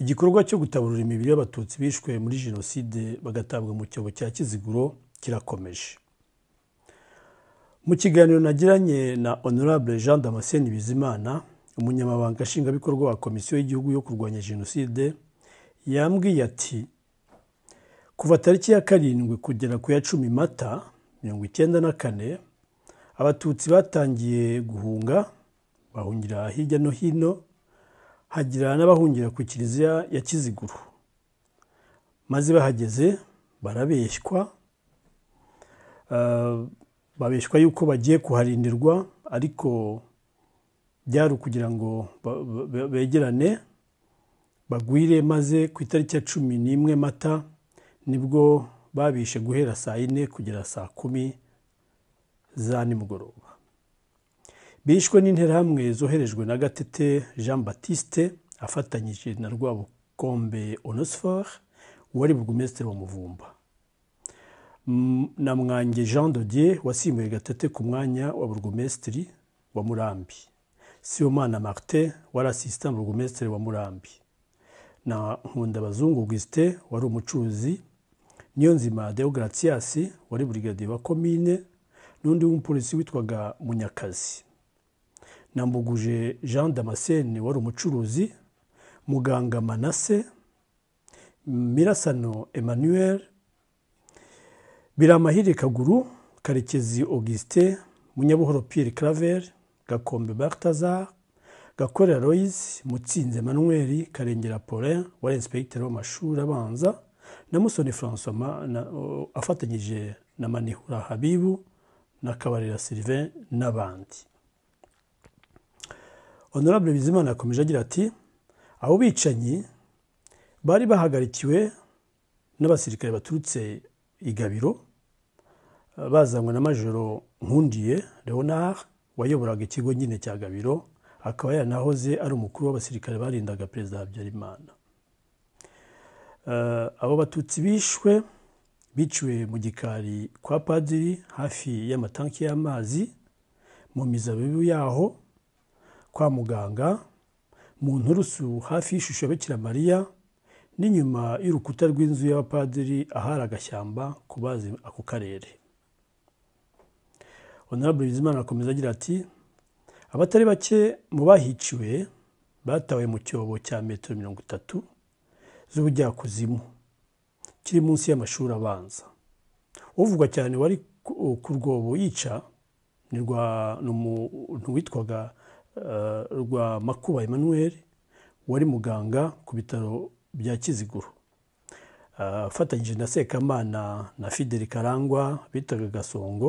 igikorwa cyo gutaburura imibiri y'abatutsi bishwe muri jenoside bagatabwa mu cyobo cya kiziguro kirakomeje mu kiganiro nagiranye na honorable jean damascene bizimana umunyamabanga nshingwabikorwa wa komisiyo y'igihugu yo kurwanya jenoside yambwiye ati kuva tariki ya karindwi kugera ku ya cumi mata mirongo icyenda na kane abatutsi batangiye guhunga bahungira hirya no hino hagira n'abahungira ku kiliziya ya kiziguru maze bahageze barabeshywa uh, babeshywa yuko bagiye kuharindirwa ariko byari ukugira ngo begerane bagwire maze ku itariki ya cumi n'imwe mata nibwo babishe guhera saa yine kugera saa kumi za nimugoroba bishwe n'interahamwe zoherejwe na gatete jean Baptiste afatanyije na rwabukombe onosiforo wari burugumesitiri wa muvumba na mwange jean dodier wasimbuye gatete ku mwanya wa burugumesitiri wa murambi siyomana martin wari asisita burugumesitiri wa murambi na Nkunda abazungu gisite wari umucuruzi niyonzima deogratias wari burigadiye wa komine n'undi w'umupolisi witwaga munyakazi Mbuguje jean damascene wari umucuruzi muganga manase mirasano emmanuel biramahire kaguru karekezi augustin munyabuhoro pierre claver gakombe bartazar gakorera loise mutsinze emmanuel karengera paulin wari inspecteur w'amashuri abanza na musoni francois afatanyije na manihura habibu na kabarira sylvain n'abandi honorable bizimana yakomeje agira ati abo bicanyi bari bahagarikiwe n'abasirikare baturutse i gabiro bazanywe na majoro nkundiye leonard wayoboraga ikigo nyine cya gabiro akaba yaranahoze ari umukuru w'abasirikare barindaga perezida habyarimana eh, abo batutsi bishwe biciwe mu gikari kwa padiri hafi y'amatanki y'amazi mu mizabibu yaho kwa muganga mu nturusu hafi y'ishusho ya Bikiramariya n'inyuma y'urukuta rw'inzu y'abapadiri ahari agashyamba ku bazi ako karere honorable bizimana akomeza agira ati abatari bake mu bahiciwe batawe mu cyobo cya metero mirongo itatu z'ubujyakuzimu kiri munsi y'amashuri abanza uvugwa cyane wari ku rwobo yica ni umuntu witwaga Eh, rwa makuba emmanuel wari muganga ku bitaro bya kiziguro eh, afatanyije na sekamana na fideli karangwa bitaga gasongo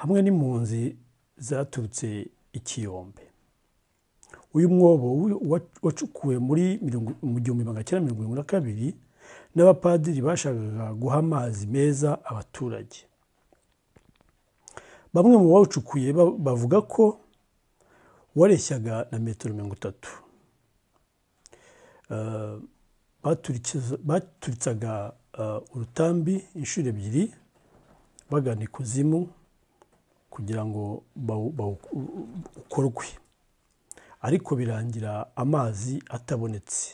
hamwe n'impunzi zaturutse ikiyombe uyu mwobo wacukuwe muri mu gihumbi magana cyenda mirongo irindwi na kabiri n'abapadiri bashakaga guha amazi meza abaturage bamwe mu bawucukuye bavuga ko wareshyaga na metero mirongo itatu uh, baturitsaga uh, urutambi inshuro ebyiri bagana ikuzimu kugira ngo ukorwe ariko birangira amazi atabonetse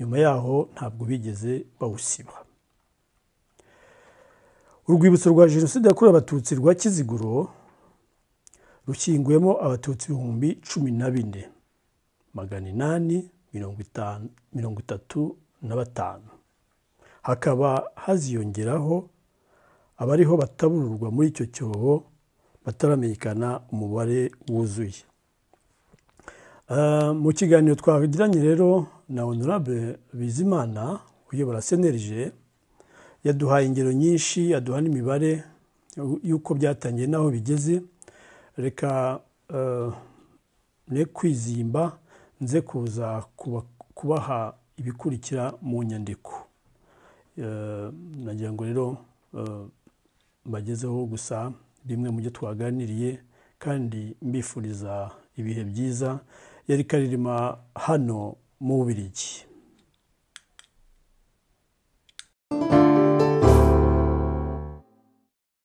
nyuma yaho ntabwo bigeze bawusiba urwibutso rwa jenoside yakorewe abatutsi rwa kiziguro rushyinguyemo abatutsi ibihumbi cumi na bine magana inani mirongo itatu na batanu hakaba haziyongeraho abariho batabururwa muri icyo cyobo bataramenyekana umubare wuzuye ah, mu kiganiro twagiranye rero na honorable bizimana uyobora senerije yaduhaye ingero nyinshi yaduha n'imibare y'uko byatangiye n'aho bigeze reka eh, ne kwizimba nze kuza kubaha ibikurikira mu nyandiko eh, nagira ngo rero eh, mbagezeho gusa bimwe mu byo twaganiriye kandi mbifuriza ibihe byiza yari karirima hano mu bubirigi